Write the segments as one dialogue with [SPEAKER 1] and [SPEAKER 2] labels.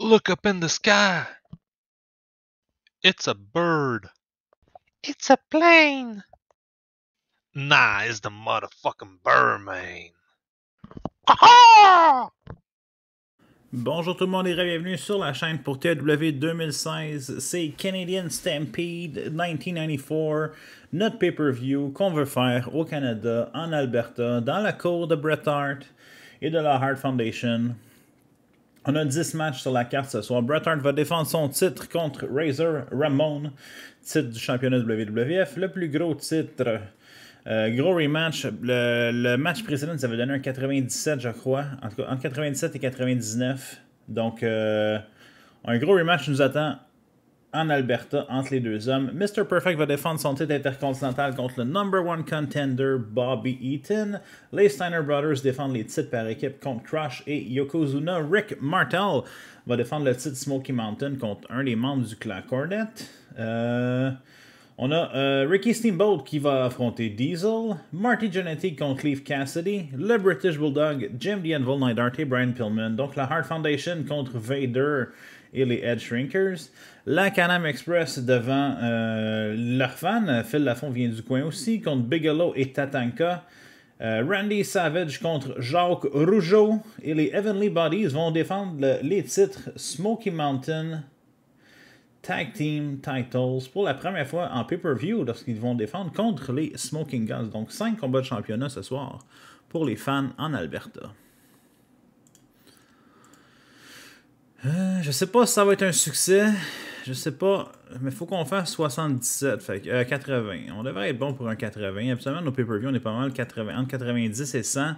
[SPEAKER 1] Look up in the sky. It's a bird. It's a plane. Nah, it's the motherfucking Aha! Bonjour tout le monde et bienvenue sur la chaîne pour TW 2016. C'est Canadian Stampede 1994, notre pay-per-view qu'on veut faire au Canada, en Alberta, dans la cour de Bret Hart et de la Hart Foundation. On a 10 matchs sur la carte ce soir. Bret Hart va défendre son titre contre Razor Ramon, titre du championnat WWF, le plus gros titre. Euh, gros rematch. Le, match précédent, ça avait donné un 97, je crois. En tout cas, entre 97 et 99. Donc, euh, un gros rematch nous attend en Alberta entre les deux hommes. Mr. Perfect va défendre son titre intercontinental contre le number one contender Bobby Eaton. Les Steiner Brothers défendent les titres par équipe contre Crush et Yokozuna. Rick Martel va défendre le titre Smoky Mountain contre un des membres du Clan Cornet. Euh, on a euh, Ricky Steamboat qui va affronter Diesel, Marty Jannetty contre Cliff Cassidy, le British Bulldog, Jim the Anvil Night Brian Pillman. Donc la Hard Foundation contre Vader et les Edge Shrinkers. La Canam Express devant leurs fans. Phil Lafont vient du coin aussi, contre Bigelow et Tatanka. Euh, Randy Savage contre Jacques Rougeau et les Heavenly Bodies vont défendre les titres Smoky Mountain Tag Team Titles pour la première fois en pay-per-view lorsqu'ils vont défendre contre les Smoking Guns. Donc 5 combats de championnat ce soir pour les fans en Alberta. Euh, je sais pas si ça va être un succès. Je sais pas. Mais faut qu'on fasse 77. 80. Euh, on devrait être bon pour un 80. absolument nos pay-per-view, on est pas mal 80, entre 90 et 100.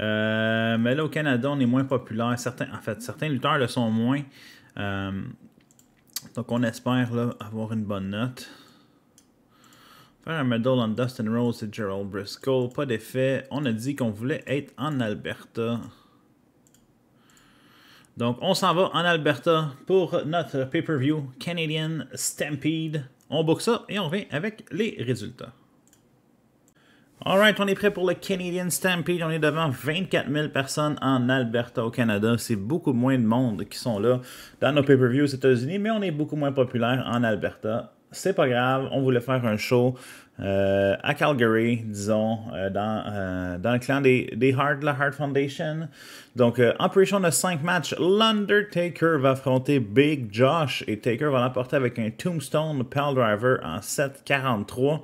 [SPEAKER 1] Euh, mais là, au Canada, on est moins populaire. Certains, en fait, certains lutteurs le sont moins. donc, on espère avoir une bonne note. Faire un medal on Dustin Rose et Gerald Briscoe. Pas d'effet. On a dit qu'on voulait être en Alberta. Donc, on s'en va en Alberta pour notre pay-per-view Canadian Stampede. On book ça et on revient avec les résultats. Alright, on est prêt pour le Canadian Stampede. On est devant 24 000 personnes en Alberta, au Canada. C'est beaucoup moins de monde qui sont là dans nos pay-per-views aux États-Unis, mais on est beaucoup moins populaire en Alberta c'est pas grave, on voulait faire un show euh, à Calgary, disons, euh, dans, euh, dans, le clan des, des Hard, la Hard Foundation. Donc, en pré de 5 matchs, l'Undertaker va affronter Big Josh et Taker va l'emporter avec un Tombstone Pell Driver en 7.43.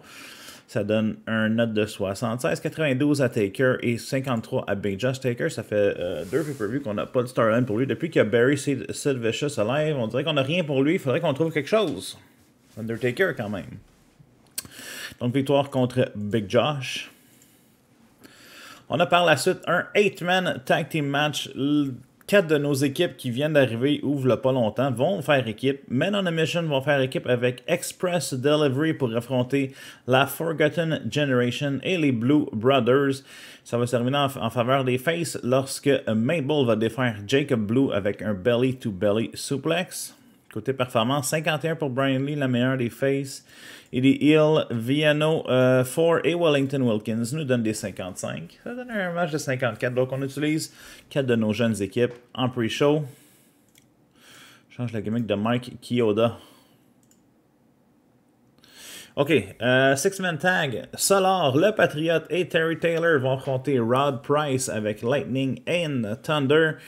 [SPEAKER 1] Ça donne un note de 76, 92 à Taker et 53 à Big Josh Taker. Ça fait deux pay-per-views qu'on n'a pas de storyline pour lui. Depuis qu'il y a Barry Sid, Sid Vicious alive, on dirait qu'on n'a rien pour lui. Il faudrait qu'on trouve quelque chose. Undertaker quand même. Donc, victoire contre Big Josh. On a par la suite un 8-man tag team match. Quatre de nos équipes qui viennent d'arriver, ouvrent le pas longtemps, vont faire équipe. Men on a Mission vont faire équipe avec Express Delivery pour affronter la Forgotten Generation et les Blue Brothers. Ça va se terminer en, faveur des Faces lorsque Mabel va défaire Jacob Blue avec un belly-to-belly -belly suplex. Côté performance, 51 pour Brian Lee, la meilleure des faces. Et les Hill, Viano, euh, 4 et Wellington Wilkins nous donnent des 55. Ça donne un match de 54. Donc, on utilise 4 de nos jeunes équipes en pre-show. Change la gimmick de Mike Kyoda. OK, euh, Six-Man Tag, Solar, Le Patriote et Terry Taylor vont affronter Rod Price avec Lightning and Thunder.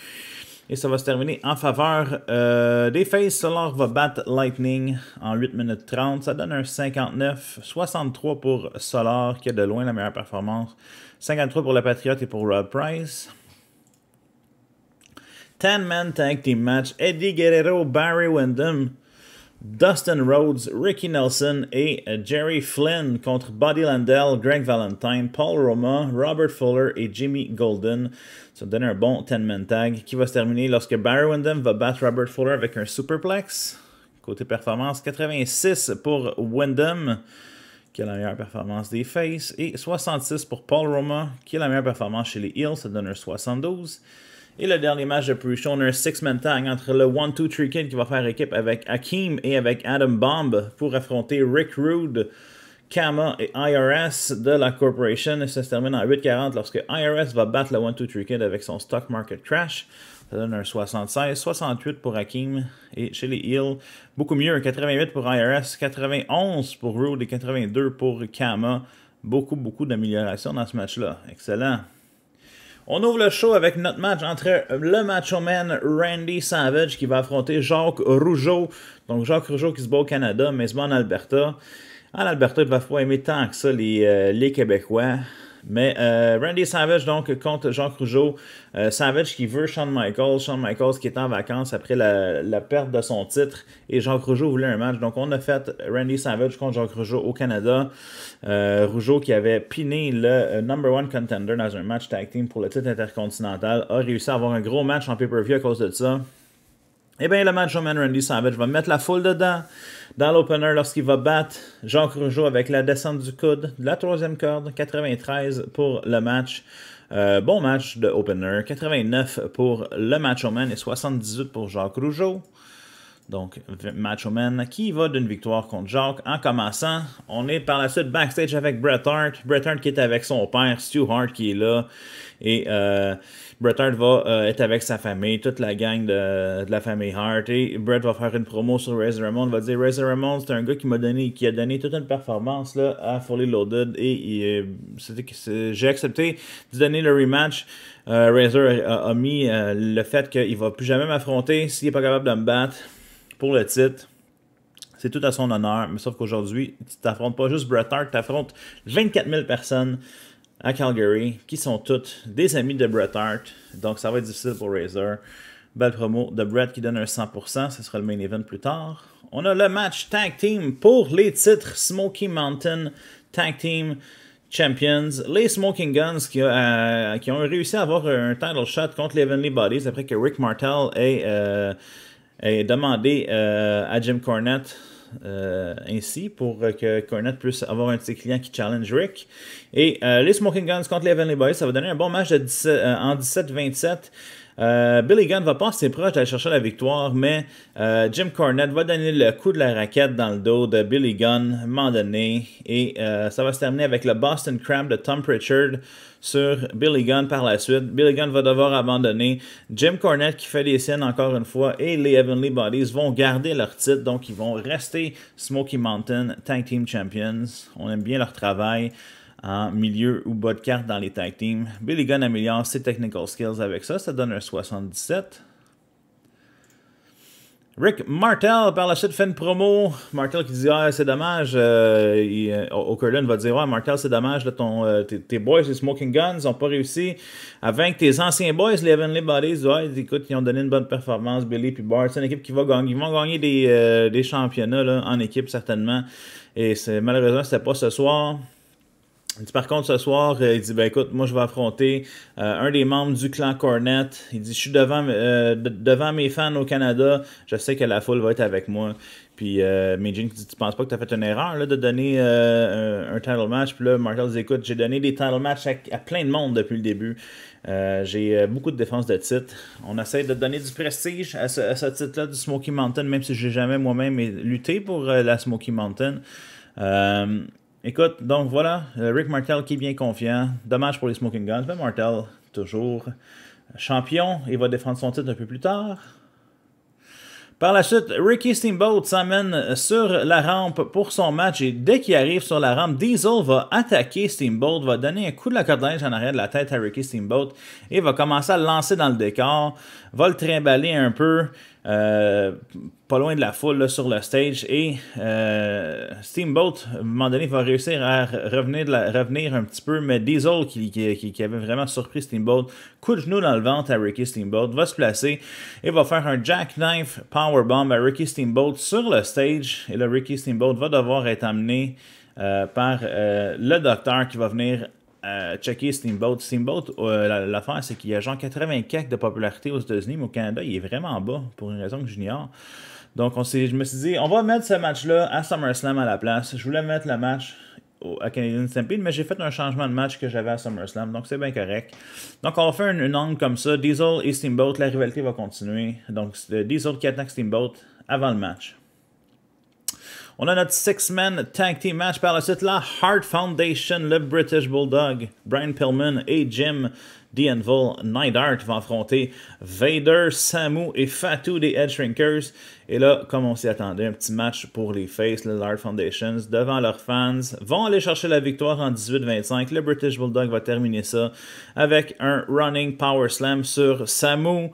[SPEAKER 1] Et ça va se terminer en faveur euh, des Faces. Solar va battre Lightning en 8 minutes 30. Ça donne un 59. 63 pour Solar, qui est de loin la meilleure performance. 53 pour la Patriote et pour Rob Price. 10 men tag team match. Eddie Guerrero, Barry Windham Dustin Rhodes, Ricky Nelson et Jerry Flynn contre Buddy Landell, Greg Valentine, Paul Roma, Robert Fuller et Jimmy Golden. Ça donne un bon 10-man tag qui va se terminer lorsque Barry Windham va battre Robert Fuller avec un superplex. Côté performance, 86 pour Windham, qui a la meilleure performance des Faces, et 66 pour Paul Roma, qui a la meilleure performance chez les Heels. Ça donne un 72. Et le dernier match de pre on a un six-man tag entre le 1-2-3 Kid qui va faire équipe avec Hakim et avec Adam Bomb pour affronter Rick Rude, Kama et IRS de la Corporation. Et ça se termine en 8-40 lorsque IRS va battre le 1-2-3 Kid avec son stock market crash. Ça donne un 76, 68 pour Hakim et chez les Hills, beaucoup mieux, 88 pour IRS, 91 pour Rude et 82 pour Kama. Beaucoup, beaucoup d'amélioration dans ce match-là. Excellent. On ouvre le show avec notre match entre euh, le Macho Man Randy Savage qui va affronter Jacques Rougeau. Donc Jacques Rougeau qui se bat au Canada, mais se bat en Alberta. En Alberta, il va pas aimer tant que ça les, euh, les Québécois. Mais euh, Randy Savage, donc, contre Jean Rougeau. Euh, Savage qui veut Shawn Michaels. Shawn Michaels qui est en vacances après la, perte de son titre. Et Jean Rougeau voulait un match. Donc, on a fait Randy Savage contre Jean Rougeau au Canada. Euh, Rougeau qui avait piné le number one contender dans un match tag team pour le titre intercontinental a réussi à avoir un gros match en pay-per-view à cause de ça. Eh bien, le match Man Randy Savage va mettre la foule dedans dans l'opener lorsqu'il va battre Jacques Rougeau avec la descente du coude de la troisième corde, 93 pour le match. Euh, bon match de opener, 89 pour le Macho Man et 78 pour Jacques Rougeau. Donc, Macho Man qui va d'une victoire contre Jacques en commençant. On est par la suite backstage avec Bret Hart. Bret Hart qui est avec son père, Stu Hart, qui est là. Et euh, Bret Hart va euh, être avec sa famille, toute la gang de, la famille Hart. Et Bret va faire une promo sur Razor Ramon. va dire Razor Ramon, c'est un gars qui m'a donné, qui a donné toute une performance là, à Fully Loaded. Et, euh, j'ai accepté de donner le rematch. Euh, Razor a, mis le fait qu'il va plus jamais m'affronter s'il n'est pas capable de me battre pour le titre. C'est tout à son honneur, mais sauf qu'aujourd'hui, tu t'affrontes pas juste Bret Hart, tu affrontes 24 000 personnes à Calgary, qui sont toutes des amis de Bret Hart. Donc, ça va être difficile pour Razor. Belle promo de Bret qui donne un 100%. Ce sera le main event plus tard. On a le match tag team pour les titres Smoky Mountain Tag Team Champions. Les Smoking Guns qui, euh, ont réussi à avoir un title shot contre les Heavenly Bodies après que Rick Martel ait, euh, demandé euh, à Jim Cornette euh, ainsi pour euh, que Cornette puisse avoir un de ses clients qui challenge Rick. Et euh, les Smoking Guns contre les Heavenly Boys, ça va donner un bon match en 17-27. Euh, Billy Gunn va assez proche d'aller chercher la victoire, mais euh, Jim Cornette va donner le coup de la raquette dans le dos de Billy Gunn, à un moment donné, et euh, ça va se terminer avec le Boston Crab de Tom Pritchard sur Billy Gunn par la suite. Billy Gunn va devoir abandonner. Jim Cornette qui fait des scènes encore une fois et les Heavenly Bodies vont garder leur titre, donc ils vont rester Smoky Mountain Tank Team Champions. On aime bien leur travail en milieu ou bas de carte dans les tag teams. Billy Gunn améliore ses technical skills avec ça, ça donne un 77. Rick Martel, par la suite, fait une promo. Martel qui dit Ah, c'est dommage. Euh, euh va dire Ah, Martel, c'est dommage. ton, euh, tes, boys, les Smoking Guns, n'ont pas réussi à vaincre tes anciens boys, les Heavenly Bodies. écoute, ils ont donné une bonne performance. Billy puis Bart, c'est une équipe qui va gagner. Ils vont gagner des, euh, championnats en équipe, certainement. Et c'est malheureusement, c'était pas ce soir. Il dit par contre ce soir, euh, il dit ben écoute, moi je vais affronter euh, un des membres du clan Cornette. Il dit je suis devant euh, devant mes fans au Canada, je sais que la foule va être avec moi. Puis euh, il dit tu penses pas que tu as fait une erreur de donner un, title match. Puis là Martel dit écoute, j'ai donné des title match à, plein de monde depuis le début. j'ai beaucoup de défense de titre. On essaie de donner du prestige à ce, titre-là du Smoky Mountain, même si j'ai jamais moi-même lutté pour la Smoky Mountain. Écoute, donc voilà, euh, Rick Martel qui est bien confiant. Dommage pour les Smoking Guns, mais Martel, toujours champion. Il va défendre son titre un peu plus tard. Par la suite, Ricky Steamboat s'amène sur la rampe pour son match et dès qu'il arrive sur la rampe, Diesel va attaquer Steamboat, va donner un coup de la corde en arrière de la tête à Ricky Steamboat et va commencer à le lancer dans le décor va le trimballer un peu euh, pas loin de la foule sur le stage et euh, Steamboat, à un moment donné, va réussir à revenir, un petit peu, mais Diesel qui, qui, avait vraiment surpris Steamboat, coup de genou dans le ventre à Ricky Steamboat, va se placer et va faire un jackknife powerbomb à Ricky Steamboat sur le stage et le Ricky Steamboat va devoir être amené euh, par le docteur qui va venir checker Steamboat. Steamboat, euh, l'affaire, c'est qu'il y a genre 84 de popularité aux États-Unis, mais au Canada, il est vraiment bas pour une raison que j'ignore. Donc, on je me suis dit, on va mettre ce match-là à SummerSlam à la place. Je voulais mettre le match à Canadian Stampede, mais j'ai fait un changement de match que j'avais à SummerSlam, donc c'est bien correct. Donc, on va faire une, une, comme ça. Diesel et Steamboat, la rivalité va continuer. Donc, euh, Diesel qui attaque Steamboat avant le match. On a notre six-man tag team match par la suite, la Heart Foundation, le British Bulldog, Brian Pillman et Jim D'Anvil, Art vont affronter Vader, Samu et Fatou des Edge Shrinkers. Et là, comme on s'y attendait, un petit match pour les Faces, les Hard Foundations, devant leurs fans, vont aller chercher la victoire en 18-25. Le British Bulldog va terminer ça avec un Running Power Slam sur Samu.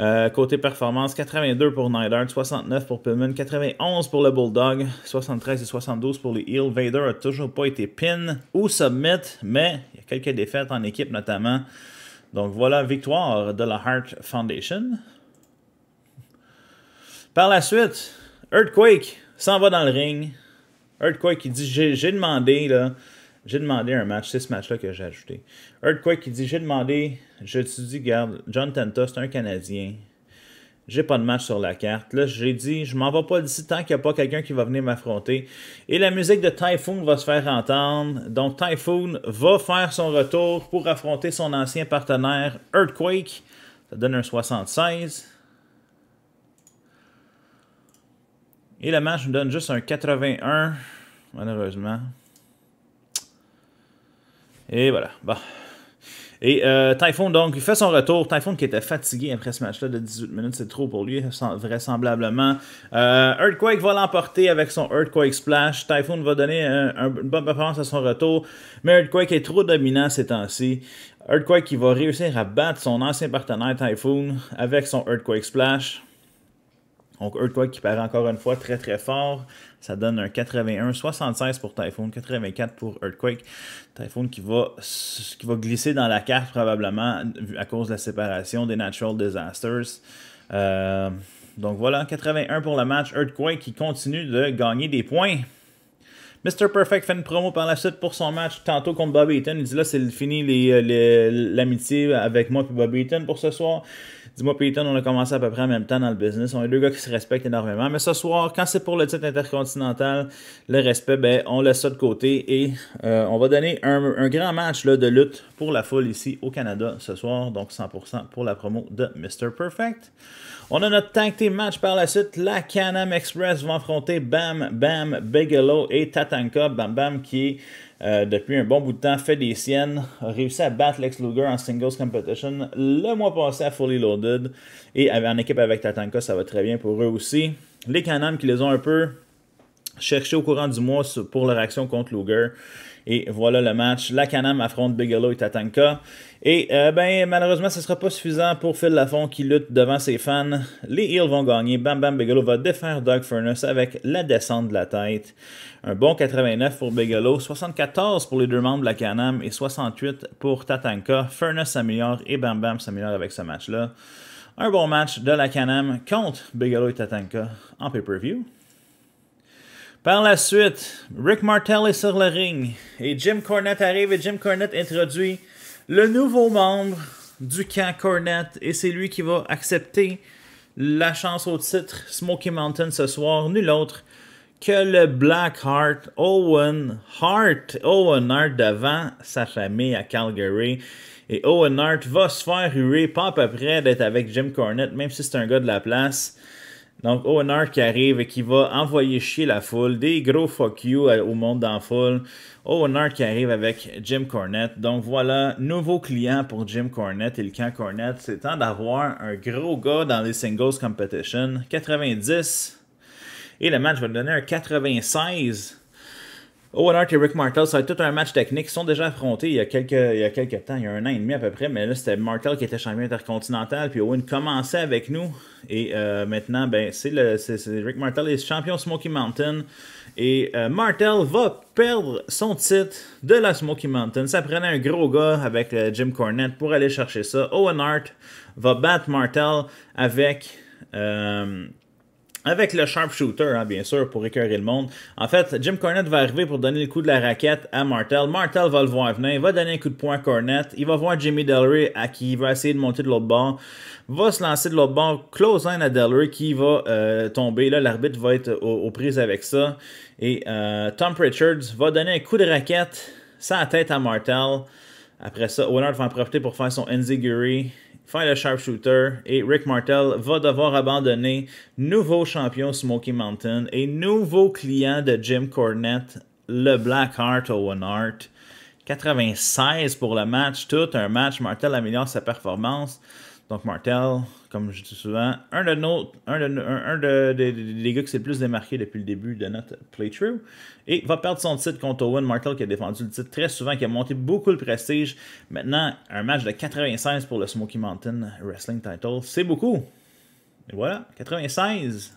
[SPEAKER 1] Euh, côté performance, 82 pour Nider, 69 pour Pillman, 91 pour le Bulldog, 73 et 72 pour les Heels. Vader a toujours pas été pin ou submit, mais il y a quelques défaites en équipe notamment. Donc voilà, victoire de la Heart Foundation. Par la suite, Earthquake s'en va dans le ring. Earthquake il dit J'ai demandé, là. J'ai demandé un match, c'est ce match-là que j'ai ajouté. Earthquake il dit J'ai demandé, je te dis, garde, John Tenta, c'est un Canadien. J'ai pas de match sur la carte. Là, j'ai dit, je m'en vais pas d'ici tant qu'il n'y a pas quelqu'un qui va venir m'affronter. Et la musique de Typhoon va se faire entendre. Donc, Typhoon va faire son retour pour affronter son ancien partenaire Earthquake. Ça donne un 76. Et le match me donne juste un 81, malheureusement. Et voilà. Bon. Et euh, Typhoon, donc, il fait son retour. Typhoon qui était fatigué après ce match-là de 18 minutes, c'est trop pour lui, vraisemblablement. Euh, Earthquake va l'emporter avec son Earthquake Splash. Typhoon va donner une bonne performance à son retour, mais Earthquake est trop dominant ces temps-ci. Earthquake qui va réussir à battre son ancien partenaire Typhoon avec son Earthquake Splash. Donc, Earthquake qui paraît encore une fois très très fort. Ça donne un 81, 76 pour Typhoon, 84 pour Earthquake. Typhoon qui va, qui va glisser dans la carte probablement à cause de la séparation des Natural Disasters. Euh, donc voilà, 81 pour le match. Earthquake qui continue de gagner des points. Mr. Perfect fait une promo par la suite pour son match tantôt contre Bobby Eaton. Il dit là, c'est fini l'amitié euh, les, l'amitié avec moi et Bobby Eaton pour ce soir. Dis-moi, Peyton, on a commencé à peu près en même temps dans le business. On est deux gars qui se respectent énormément. Mais ce soir, quand c'est pour le titre intercontinental, le respect, ben, on laisse ça de côté et euh, on va donner un, grand match de lutte pour la foule ici au Canada ce soir. Donc 100% pour la promo de Mr. Perfect. On a notre tank team match par la suite. La Canam Express va affronter Bam Bam Bigelow et Tata. Tatanka, Bam Bam, qui euh, depuis un bon bout de temps fait des siennes, a réussi à battre Lex Luger en singles competition le mois passé à Fully Loaded. Et en équipe avec Tatanka, ça va très bien pour eux aussi. Les Canam qui les ont un peu chercher au courant du mois pour leur action contre Luger. Et voilà le match. La Canam affronte Bigelow et Tatanka. Et euh, ben, malheureusement, ce ne sera pas suffisant pour Phil Lafont qui lutte devant ses fans. Les Heels vont gagner. Bam Bam Bigelow va défaire Doug Furnace avec la descente de la tête. Un bon 89 pour Bigelow, 74 pour les deux membres de la Canam et 68 pour Tatanka. Furnace s'améliore et Bam Bam s'améliore avec ce match-là. Un bon match de la Canam contre Bigelow et Tatanka en pay-per-view. Par la suite, Rick Martel est sur le ring et Jim Cornette arrive et Jim Cornette introduit le nouveau membre du camp Cornette et c'est lui qui va accepter la chance au titre Smoky Mountain ce soir, nul autre que le Heart Owen Hart, Owen Hart devant sa famille à Calgary. Et Owen Hart va se faire huer, pas à peu près d'être avec Jim Cornette, même si c'est un gars de la place. Donc, Owner qui arrive et qui va envoyer chier la foule, des gros fuck you au monde dans la foule. Owner qui arrive avec Jim Cornette. Donc, voilà, nouveau client pour Jim Cornette et le camp Cornette. C'est temps d'avoir un gros gars dans les singles competition. 90. Et le match va donner un 96. Owen Hart et Rick Martel, ça a été tout un match technique. Ils sont déjà affrontés il y a quelques, temps, il y a un an et demi à peu près, mais là c'était Martel qui était champion intercontinental, puis Owen commençait avec nous. Et euh, maintenant, ben, c'est le, Rick Martel est champion Smoky Mountain. Et euh, Martel va perdre son titre de la Smoky Mountain. Ça prenait un gros gars avec euh, Jim Cornette pour aller chercher ça. Owen Hart va battre Martel avec. Avec le sharpshooter, hein, bien sûr, pour écœurer le monde. En fait, Jim Cornette va arriver pour donner le coup de la raquette à Martel. Martel va le voir venir, va donner un coup de poing à Cornette. Il va voir Jimmy Delry à qui il va essayer de monter de l'autre bord. Va se lancer de l'autre bord, close in à Delray qui va euh, tomber. Là, l'arbitre va être aux, prises avec ça. Et euh, Tom Richards va donner un coup de raquette, sans tête à Martel. Après ça, Ownard va en profiter pour faire son enziguri File le sharpshooter et Rick Martel va devoir abandonner nouveau champion Smoky Mountain et nouveau client de Jim Cornette, le Blackheart Owen Art 96 pour le match, tout un match. Martel améliore sa performance. Donc Martel, comme je dis souvent, un des gars qui s'est le plus démarqué depuis le début de notre playthrough. Et va perdre son titre contre Owen Martel qui a défendu le titre très souvent, qui a monté beaucoup le prestige. Maintenant, un match de 96 pour le Smoky Mountain Wrestling Title. C'est beaucoup. Et voilà, 96.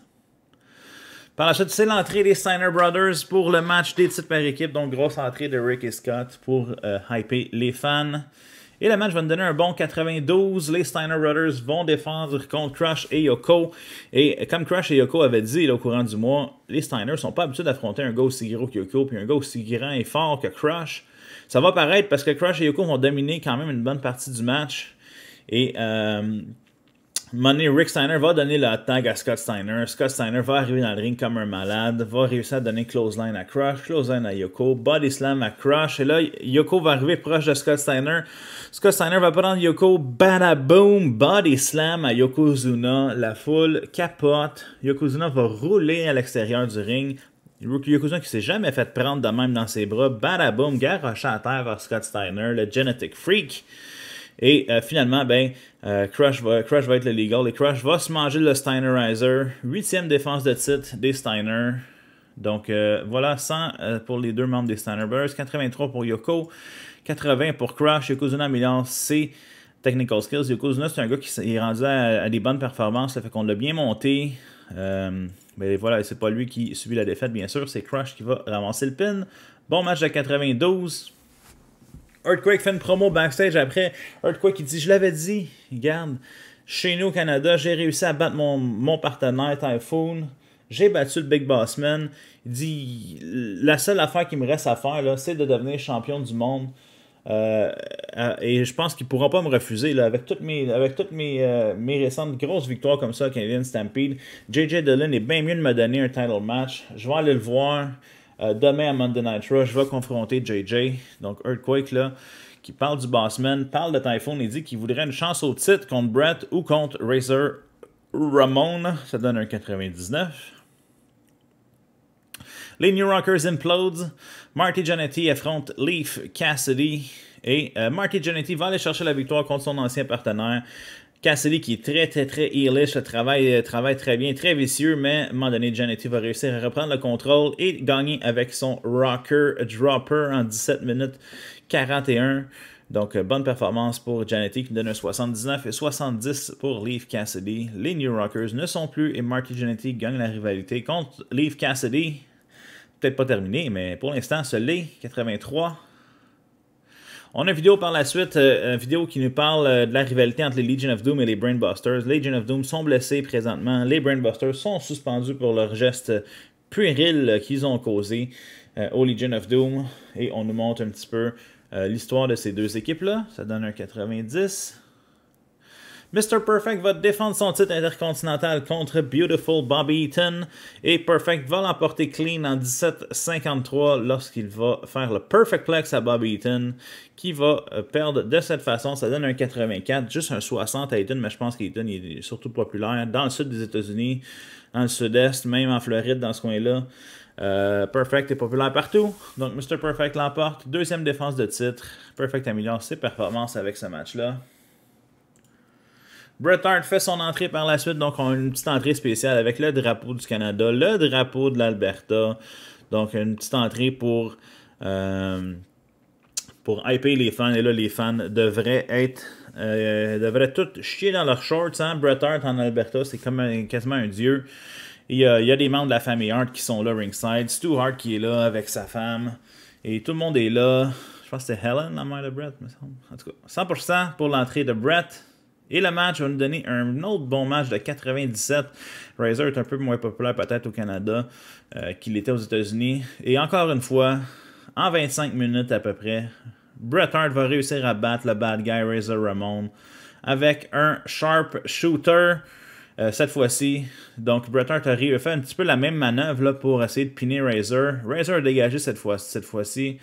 [SPEAKER 1] Par la suite, c'est l'entrée des Steiner Brothers pour le match des titres par équipe. Donc, grosse entrée de Rick et Scott pour euh, hyper les fans. Et le match va nous donner un bon 92. Les Steiner Brothers vont défendre contre Crush et Yoko. Et comme Crush et Yoko avaient dit au courant du mois, les Steiner sont pas habitués d'affronter un gars aussi gros que Yoko, puis un gars aussi grand et fort que Crush. Ça va paraître parce que Crush et Yoko vont dominer quand même une bonne partie du match. Et euh, Money, Rick Steiner va donner le tag à Scott Steiner. Scott Steiner va arriver dans le ring comme un malade, va réussir à donner close line à Crush, close line à Yoko, body slam à Crush. Et là, Yoko va arriver proche de Scott Steiner. Scott Steiner va prendre Yoko, bada boom, body slam à Yokozuna. La foule capote. Yokozuna va rouler à l'extérieur du ring. Yokozuna qui s'est jamais fait prendre de même dans ses bras, bada boom, à terre vers Scott Steiner, le genetic freak. Et euh, finalement, ben, euh, Crush va, Crash être le legal et Crush va se manger le Steinerizer. Huitième défense de titre des Steiner. Donc euh, voilà, 100 euh, pour les deux membres des Steiner Brothers, 83 pour Yoko, 80 pour Crash. Yokozuna améliore ses technical skills. Yokozuna, c'est un gars qui est rendu à, des bonnes performances, ça fait qu'on l'a bien monté. mais ben voilà, c'est pas lui qui subit la défaite, bien sûr, c'est Crush qui va ramasser le pin. Bon match à 92. Earthquake fait une promo backstage après. Earthquake, il dit Je l'avais dit, regarde, chez nous au Canada, j'ai réussi à battre mon, partenaire Typhoon. J'ai battu le Big Bossman. Il dit La seule affaire qui me reste à faire, c'est de devenir champion du monde. Euh, euh, et je pense qu'il ne pourra pas me refuser. Là, avec toutes, mes, avec toutes mes, euh, mes récentes grosses victoires comme ça, Canadian Stampede, JJ Dillon est bien mieux de me donner un title match. Je vais aller le voir. Euh, demain à Monday Night Rush va confronter JJ, donc Earthquake là, qui parle du Bossman, parle de Typhoon et dit qu'il voudrait une chance au titre contre Brett ou contre Razor Ramon. Ça donne un 99. Les New Rockers implodent. Marty Jannetty affronte Leaf Cassidy. Et euh, Marty Jannetty va aller chercher la victoire contre son ancien partenaire. Cassidy qui est très, très, très heelish, travail euh, travaille très bien, très vicieux, mais à un moment donné, va réussir à reprendre le contrôle et gagner avec son Rocker Dropper en 17 minutes 41. Donc, euh, bonne performance pour Janetti qui donne un 79 et 70 pour Leaf Cassidy. Les New Rockers ne sont plus et Marty Janetti gagne la rivalité contre Leaf Cassidy. Peut-être pas terminé, mais pour l'instant, ce l'est. 83 on a une vidéo par la suite, euh, une vidéo qui nous parle euh, de la rivalité entre les Legion of Doom et les Brainbusters. Les Legion of Doom sont blessés présentement. Les Brainbusters sont suspendus pour leur geste puéril euh, qu'ils ont causé au Legion of Doom. Et on nous montre un petit peu l'histoire de ces deux équipes-là. Ça donne un 90. Mr. Perfect va défendre son titre intercontinental contre Beautiful Bobby Eaton et Perfect va l'emporter clean en 17-53 lorsqu'il va faire le Perfect Plex à Bobby Eaton qui va euh, perdre de cette façon. Ça donne un 84, juste un 60 à Eaton, mais je pense qu'Eaton est surtout populaire dans le sud des États-Unis, en sud-est, même en Floride, dans ce coin-là. Euh, perfect est populaire partout, donc Mr. Perfect l'emporte. Deuxième défense de titre. Perfect améliore ses performances avec ce match-là. Bret Hart fait son entrée par la suite, donc on a une petite entrée spéciale avec le drapeau du Canada, le drapeau de l'Alberta. Donc une petite entrée pour, euh, pour hyper les fans. Et là, les fans devraient être. Euh, devraient tous chier dans leurs shorts. Hein? Bret Hart en Alberta, c'est comme quasiment un dieu. Il y, a, des membres de la famille Hart qui sont là ringside. Stu Hart qui est là avec sa femme. Et tout le monde est là. Je pense que c'est Helen, la mère de Brett, En tout cas, 100% pour l'entrée de Brett. Et le match va nous donner un autre bon match de 97. Razor est un peu moins populaire peut-être au Canada euh, qu'il était aux États-Unis. Et encore une fois, en 25 minutes à peu près, Bret Hart va réussir à battre le bad guy Razor Ramon avec un sharp shooter. Euh, cette fois-ci, donc Bret Hart a fait un petit peu la même manœuvre là, pour essayer de piner Razor. Razor a dégagé cette fois-ci.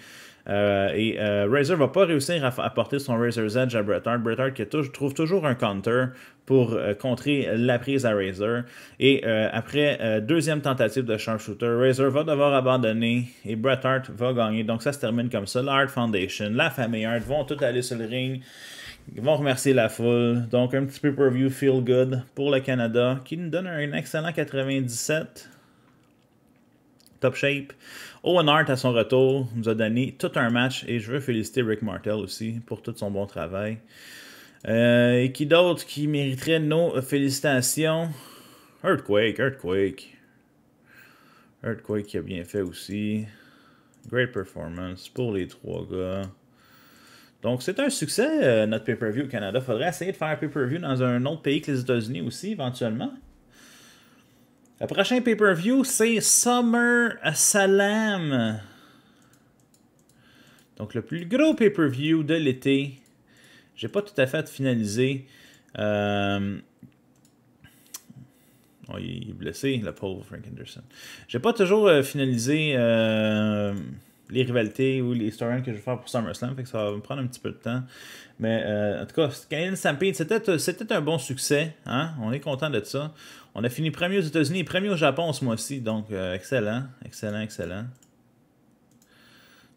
[SPEAKER 1] Euh, et euh, Razer va pas réussir à apporter son Razer's Edge à Bret Hart. Bret Hart qui trouve toujours un counter pour euh, contrer la prise à Razer. Et euh, après deuxième tentative de sharpshooter, Razer va devoir abandonner et Bret Hart va gagner. Donc ça se termine comme ça. La Foundation, la famille Hart vont tout aller sur le ring. Ils vont remercier la foule. Donc un petit peu preview feel good pour le Canada qui nous donne un excellent 97 top shape. Owen art à son retour, nous a donné tout un match et je veux féliciter Rick Martel aussi pour tout son bon travail. Euh, et qui d'autre qui mériterait nos félicitations Earthquake, Earthquake. Earthquake qui a bien fait aussi. Great performance pour les trois gars. Donc, c'est un succès, euh, notre pay-per-view au Canada. Faudrait essayer de faire un pay-per-view dans un autre pays que les États-Unis aussi, éventuellement. Le prochain pay-per-view, c'est Summer Slam. Donc, le plus gros pay-per-view de l'été. J'ai pas tout à fait finalisé. Euh, oh, il est blessé, le pauvre Frank Anderson. J'ai pas toujours euh, finalisé euh, les rivalités ou les storylines que je vais faire pour SummerSlam, fait que ça va me prendre un petit peu de temps. Mais en tout cas, Canadian Stampede, c'était un bon succès. Hein? On est content de ça. On a fini premier aux États-Unis et premier au Japon ce mois-ci. Donc, euh, excellent, excellent, excellent.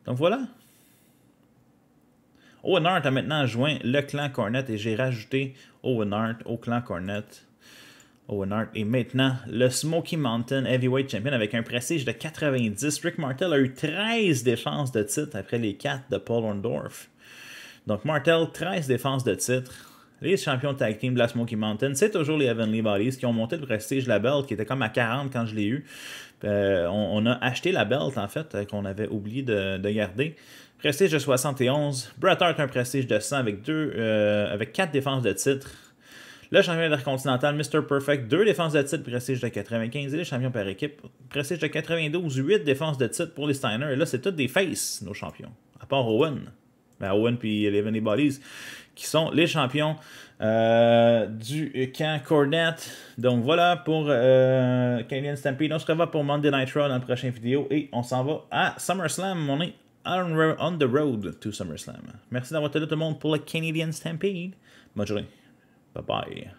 [SPEAKER 1] Donc, voilà. Owen Hart a maintenant joint le clan Cornette. et j'ai rajouté Owen Hart au clan Cornette. Owen Hart est maintenant le Smoky Mountain Heavyweight Champion avec un prestige de 90. Rick Martel a eu 13 défenses de titre après les 4 de Paul Orndorff. Donc Martel, 13 défenses de titre les champions de tag team de la Smoky Mountain, c'est toujours les Heavenly Bodies qui ont monté le prestige de la belt qui était comme à 40 quand je l'ai eu. Euh, on, a acheté la belt en fait euh, qu'on avait oublié de, garder. Prestige de 71, Bret Hart un prestige de 100 avec deux, euh, avec 4 défenses de titre. Le champion intercontinental, Mr. Perfect, deux défenses de titre, prestige de 95 et les champions par équipe, prestige de 92, 8 défenses de titre pour les Steiner. Et là, c'est toutes des faces, nos champions, à part Owen. Ben, Owen puis Eleven Bodies, qui sont les champions euh, du camp Cornet. Donc voilà pour euh, Canadian Stampede. On se revoit pour Monday Night Raw dans la prochaine vidéo et on s'en va à SummerSlam. On est on, the road to SummerSlam. Merci d'avoir été là tout le monde pour le Canadian Stampede. bonjour Bye bye.